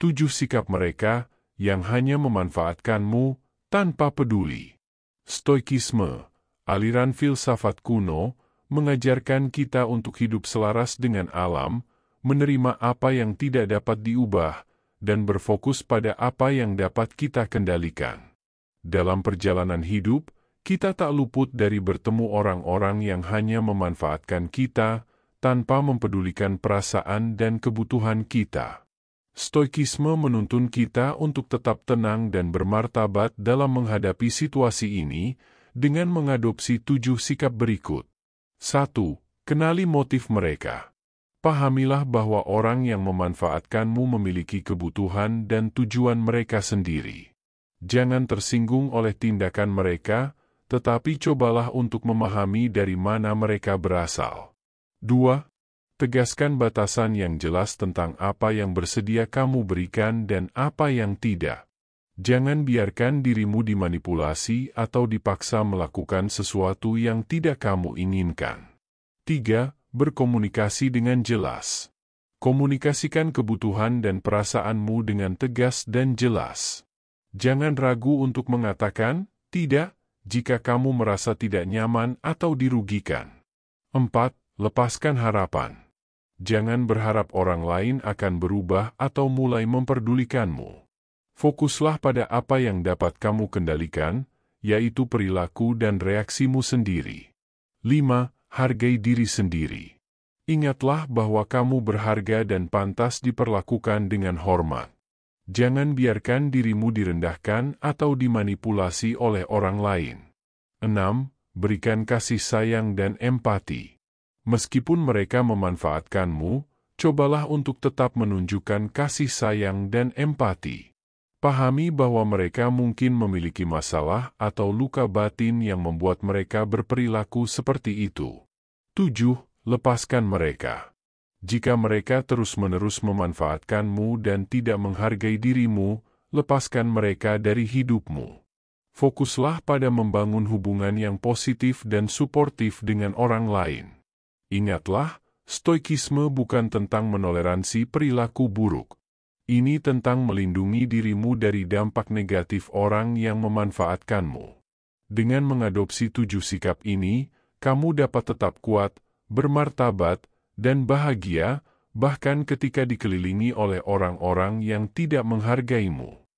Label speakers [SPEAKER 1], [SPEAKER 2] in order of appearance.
[SPEAKER 1] tujuh sikap mereka yang hanya memanfaatkanmu tanpa peduli. Stoikisme, aliran filsafat kuno, mengajarkan kita untuk hidup selaras dengan alam, menerima apa yang tidak dapat diubah, dan berfokus pada apa yang dapat kita kendalikan. Dalam perjalanan hidup, kita tak luput dari bertemu orang-orang yang hanya memanfaatkan kita tanpa mempedulikan perasaan dan kebutuhan kita. Stoikisme menuntun kita untuk tetap tenang dan bermartabat dalam menghadapi situasi ini dengan mengadopsi tujuh sikap berikut. 1. Kenali motif mereka. Pahamilah bahwa orang yang memanfaatkanmu memiliki kebutuhan dan tujuan mereka sendiri. Jangan tersinggung oleh tindakan mereka, tetapi cobalah untuk memahami dari mana mereka berasal. 2 tegaskan batasan yang jelas tentang apa yang bersedia kamu berikan dan apa yang tidak. Jangan biarkan dirimu dimanipulasi atau dipaksa melakukan sesuatu yang tidak kamu inginkan. 3. Berkomunikasi dengan jelas. Komunikasikan kebutuhan dan perasaanmu dengan tegas dan jelas. Jangan ragu untuk mengatakan tidak jika kamu merasa tidak nyaman atau dirugikan. 4. Lepaskan harapan jangan berharap orang lain akan berubah atau mulai memperdulikanmu. Fokuslah pada apa yang dapat kamu kendalikan, yaitu perilaku dan reaksimu sendiri. 5. Hargai diri sendiri. Ingatlah bahwa kamu berharga dan pantas diperlakukan dengan hormat. Jangan biarkan dirimu direndahkan atau dimanipulasi oleh orang lain. 6. Berikan kasih sayang dan empati. Meskipun mereka memanfaatkanmu, cobalah untuk tetap menunjukkan kasih sayang dan empati. Pahami bahwa mereka mungkin memiliki masalah atau luka batin yang membuat mereka berperilaku seperti itu. 7. Lepaskan mereka. Jika mereka terus-menerus memanfaatkanmu dan tidak menghargai dirimu, lepaskan mereka dari hidupmu. Fokuslah pada membangun hubungan yang positif dan suportif dengan orang lain. Ingatlah, stoikisme bukan tentang menoleransi perilaku buruk. Ini tentang melindungi dirimu dari dampak negatif orang yang memanfaatkanmu. Dengan mengadopsi tujuh sikap ini, kamu dapat tetap kuat, bermartabat, dan bahagia, bahkan ketika dikelilingi oleh orang-orang yang tidak menghargaimu.